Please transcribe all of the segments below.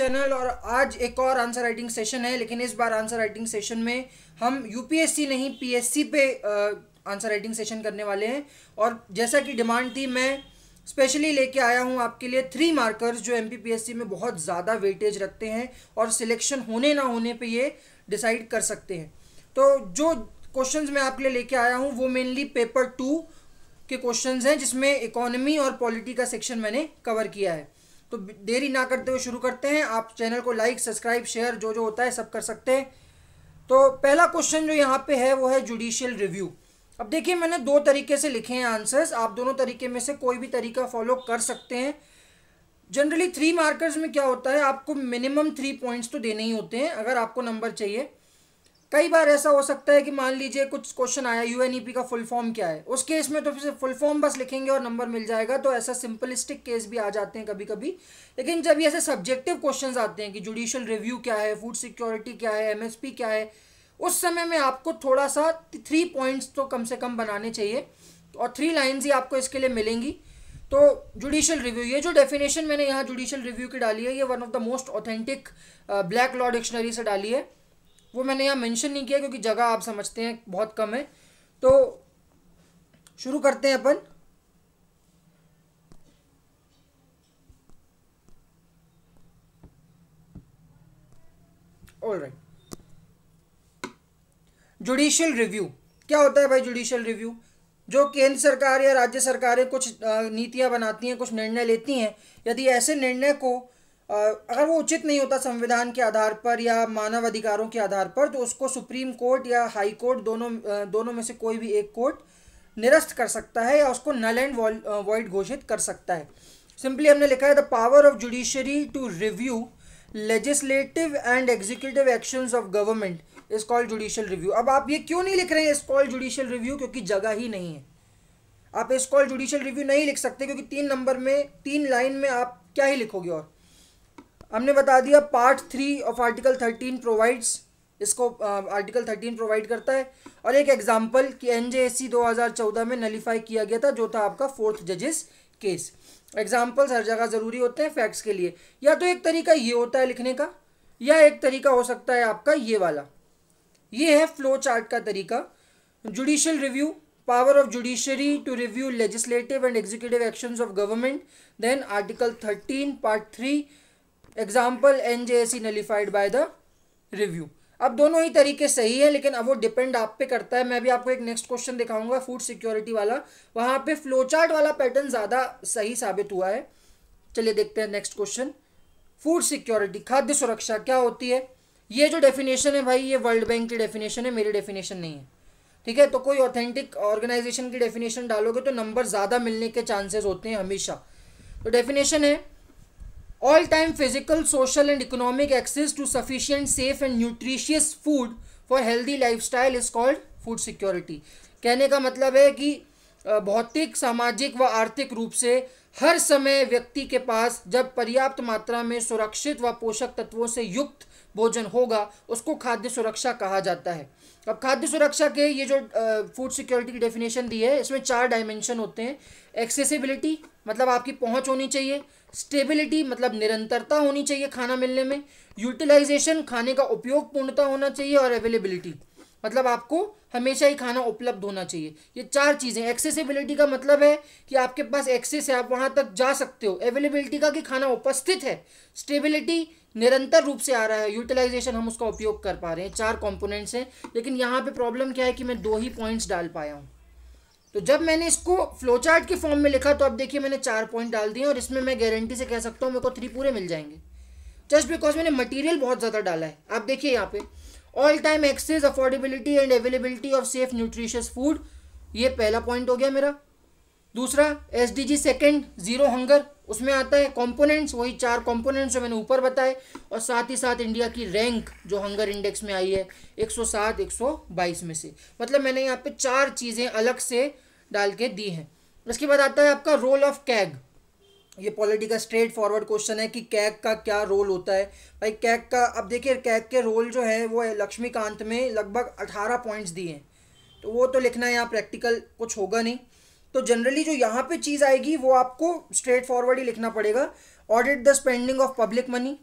channel और आज एक और आंसर राइटिंग सेशन है लेकिन इस बार आंसर राइटिंग सेशन में हम यूपीएससी नहीं पीएससी पे आंसर राइटिंग सेशन करने वाले हैं और जैसा कि डिमांड थी मैं स्पेशली लेके आया हूँ आपके लिए थ्री मार्कर्स जो एम में बहुत ज़्यादा वेटेज रखते हैं और सिलेक्शन होने ना होने पर ये डिसाइड कर सकते हैं तो जो क्वेश्चन मैं आपके लिए लेके आया हूँ वो मेनली पेपर टू के क्वेश्चंस हैं जिसमें इकोनॉमी और पॉलिटी का सेक्शन मैंने कवर किया है तो देरी ना करते हुए शुरू करते हैं आप चैनल को लाइक सब्सक्राइब शेयर जो जो होता है सब कर सकते हैं तो पहला क्वेश्चन जो यहाँ पे है वो है जुडिशियल रिव्यू अब देखिए मैंने दो तरीके से लिखे हैं आंसर्स आप दोनों तरीके में से कोई भी तरीका फॉलो कर सकते हैं जनरली थ्री मार्कर्स में क्या होता है आपको मिनिमम थ्री पॉइंट्स तो देने ही होते हैं अगर आपको नंबर चाहिए कई बार ऐसा हो सकता है कि मान लीजिए कुछ क्वेश्चन आया यू का फुल फॉर्म क्या है उस केस में तो फिर फुल फॉर्म बस लिखेंगे और नंबर मिल जाएगा तो ऐसा सिंपलिस्टिक केस भी आ जाते हैं कभी कभी लेकिन जब ये ऐसे सब्जेक्टिव क्वेश्चंस आते हैं कि जुडिशियल रिव्यू क्या है फूड सिक्योरिटी क्या है एमएसपी क्या है उस समय में आपको थोड़ा सा थ्री पॉइंट्स तो कम से कम बनाने चाहिए और थ्री लाइन्स ही आपको इसके लिए मिलेंगी तो जुडिशियल रिव्यू ये जो डेफिनेशन मैंने यहाँ जुडिशियल रिव्यू की डाली है ये one of the most authentic black law dictionary से डाली है वो मैंने यहाँ मेंशन नहीं किया क्योंकि जगह आप समझते हैं बहुत कम है तो शुरू करते हैं अपन ऑल राइट जुडिशियल रिव्यू क्या होता है भाई जुडिशियल रिव्यू जो केंद्र सरकार या राज्य सरकारें कुछ नीतियां बनाती हैं कुछ निर्णय लेती हैं यदि ऐसे निर्णय को अगर वो उचित नहीं होता संविधान के आधार पर या मानव अधिकारों के आधार पर तो उसको सुप्रीम कोर्ट या हाई कोर्ट दोनों दोनों में से कोई भी एक कोर्ट निरस्त कर सकता है या उसको नल एंड वॉइड घोषित कर सकता है सिंपली हमने लिखा है the power of judiciary to review legislative and executive action of government is call judicial review अब आप ये क्यों नहीं लिख रहे हैं इस कॉल जुडिशियल रिव्यू क्योंकि जगह ही नहीं है आप इस कॉल जुडिशियल रिव्यू नहीं लिख सकते क्योंकि तीन नंबर में तीन लाइन में आप क्या ही लिखोगे और हमने बता दिया part three of article thirteen provides इसको आर्टिकल थर्टीन प्रोवाइड करता है और एक एग्जाम्पल कि एन जे एस दो हज़ार चौदह में नलीफाई किया गया था जो था आपका फोर्थ जजेस केस एग्जाम्पल्स हर जगह ज़रूरी होते हैं फैक्ट्स के लिए या तो एक तरीका ये होता है लिखने का या एक तरीका हो सकता है आपका ये वाला ये है फ्लो चार्ट का तरीका judicial review power of judiciary to review legislative and executive actions of government then article thirteen part three example N J S nullified by the review अब दोनों ही तरीके सही है लेकिन अब वो डिपेंड आप पे करता है मैं भी आपको एक नेक्स्ट क्वेश्चन दिखाऊंगा फूड सिक्योरिटी वाला वहां पे फ्लोचार्ट वाला पैटर्न ज़्यादा सही साबित हुआ है चलिए देखते हैं नेक्स्ट क्वेश्चन फूड सिक्योरिटी खाद्य सुरक्षा क्या होती है ये जो डेफिनेशन है भाई ये वर्ल्ड बैंक की डेफिनेशन है मेरी डेफिनेशन नहीं है ठीक है तो कोई ऑथेंटिक ऑर्गेनाइजेशन की डेफिनेशन डालोगे तो नंबर ज़्यादा मिलने के चांसेस होते हैं हमेशा तो डेफिनेशन है all time physical social and economic access to sufficient safe and nutritious food for healthy lifestyle is called food security कहने का मतलब है कि भौतिक सामाजिक व आर्थिक रूप से हर समय व्यक्ति के पास जब पर्याप्त मात्रा में सुरक्षित व पोषक तत्वों से युक्त भोजन होगा उसको खाद्य सुरक्षा कहा जाता है अब खाद्य सुरक्षा के ये जो फूड सिक्योरिटी की डेफिनेशन दी है इसमें चार डायमेंशन होते हैं एक्सेसिबिलिटी मतलब आपकी पहुंच होनी चाहिए स्टेबिलिटी मतलब निरंतरता होनी चाहिए खाना मिलने में यूटिलाइजेशन खाने का उपयोग पूर्णता होना चाहिए और अवेलेबिलिटी मतलब आपको हमेशा ही खाना उपलब्ध होना चाहिए ये चार चीज़ें एक्सेसिबिलिटी का मतलब है कि आपके पास एक्सेस है आप वहाँ तक जा सकते हो अवेलेबिलिटी का कि खाना उपस्थित है स्टेबिलिटी निरंतर रूप से आ रहा है यूटिलाइजेशन हम उसका उपयोग कर पा रहे हैं चार कॉम्पोनेंट्स हैं लेकिन यहाँ पे प्रॉब्लम क्या है कि मैं दो ही पॉइंट्स डाल पाया हूँ तो जब मैंने इसको फ्लोचार्ट के फॉर्म में लिखा तो अब देखिए मैंने चार पॉइंट डाल दिए और इसमें मैं गारंटी से कह सकता हूँ मेरे को थ्री पूरे मिल जाएंगे जस्ट बिकॉज मैंने मटेरियल बहुत ज़्यादा डाला है आप देखिए यहाँ पे all time access affordability and availability of safe nutritious food ये पहला पॉइंट हो गया मेरा दूसरा S D G second zero hunger उसमें आता है कंपोनेंट्स वही चार कंपोनेंट्स जो मैंने ऊपर बताए और साथ ही साथ इंडिया की रैंक जो हंगर इंडेक्स में आई है 107 122 में से मतलब मैंने यहाँ पे चार चीज़ें अलग से डाल के दी हैं उसके बाद आता है आपका रोल ऑफ कैग ये पॉलिटी का स्ट्रेट फॉरवर्ड क्वेश्चन है कि कैग का क्या रोल होता है भाई कैग का अब देखिए कैग के रोल जो है वो है लक्ष्मीकांत में लगभग अठारह पॉइंट्स दिए हैं तो वो तो लिखना है यहाँ प्रैक्टिकल कुछ होगा नहीं तो जनरली जो यहाँ पे चीज़ आएगी वो आपको स्ट्रेट फॉरवर्ड ही लिखना पड़ेगा audit the spending of public money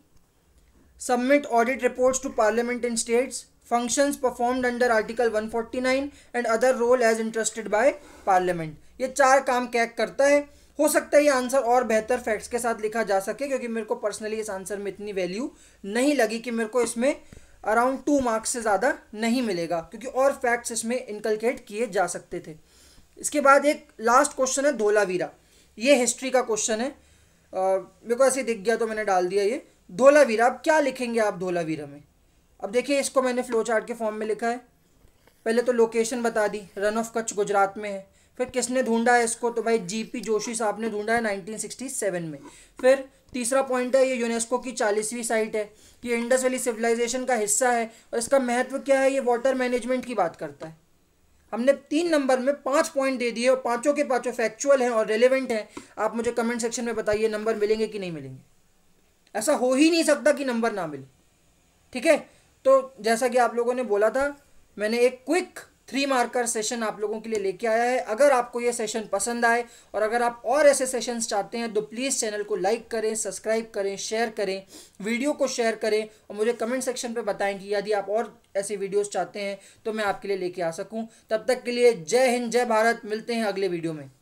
submit audit reports to parliament in states functions performed under article 149 and other role as interested by parliament ये चार काम कैक करता है हो सकता है ये आंसर और बेहतर फैक्ट्स के साथ लिखा जा सके क्योंकि मेरे को पर्सनली इस आंसर में इतनी वैल्यू नहीं लगी कि मेरे को इसमें अराउंड टू मार्क्स से ज़्यादा नहीं मिलेगा क्योंकि और फैक्ट्स इसमें इनकलकेट किए जा सकते थे इसके बाद एक लास्ट क्वेश्चन है धोलावीरा ये हिस्ट्री का क्वेश्चन है मेरे को ऐसे दिख गया तो मैंने डाल दिया ये धोलावीरा अब क्या लिखेंगे आप धोलावीरा में अब देखिए इसको मैंने फ्लो चार्ट के फॉर्म में लिखा है पहले तो लोकेशन बता दी रन ऑफ कच्छ गुजरात में है फिर किसने ढूंढा है इसको तो भाई जीपी जोशी साहब ने ढूंढा है 1967 में फिर तीसरा पॉइंट है ये यूनेस्को की चालीसवीं साइट है ये इंडस वैली सिविलाइजेशन का हिस्सा है और इसका महत्व क्या है ये वाटर मैनेजमेंट की बात करता है हमने तीन नंबर में पांच पॉइंट दे दिए और पांचों के पांचों फैक्चुअल हैं और रेलिवेंट हैं आप मुझे कमेंट सेक्शन में बताइए नंबर मिलेंगे कि नहीं मिलेंगे ऐसा हो ही नहीं सकता कि नंबर ना मिले ठीक है तो जैसा कि आप लोगों ने बोला था मैंने एक क्विक थ्री मार्कर सेशन आप लोगों के लिए लेके आया है अगर आपको ये सेशन पसंद आए और अगर आप और ऐसे सेशंस चाहते हैं तो प्लीज़ चैनल को लाइक करें सब्सक्राइब करें शेयर करें वीडियो को शेयर करें और मुझे कमेंट सेक्शन पर बताएं कि यदि आप और ऐसे वीडियोज़ चाहते हैं तो मैं आपके लिए लेके आ सकूँ तब तक के लिए जय हिंद जय भारत मिलते हैं अगले वीडियो में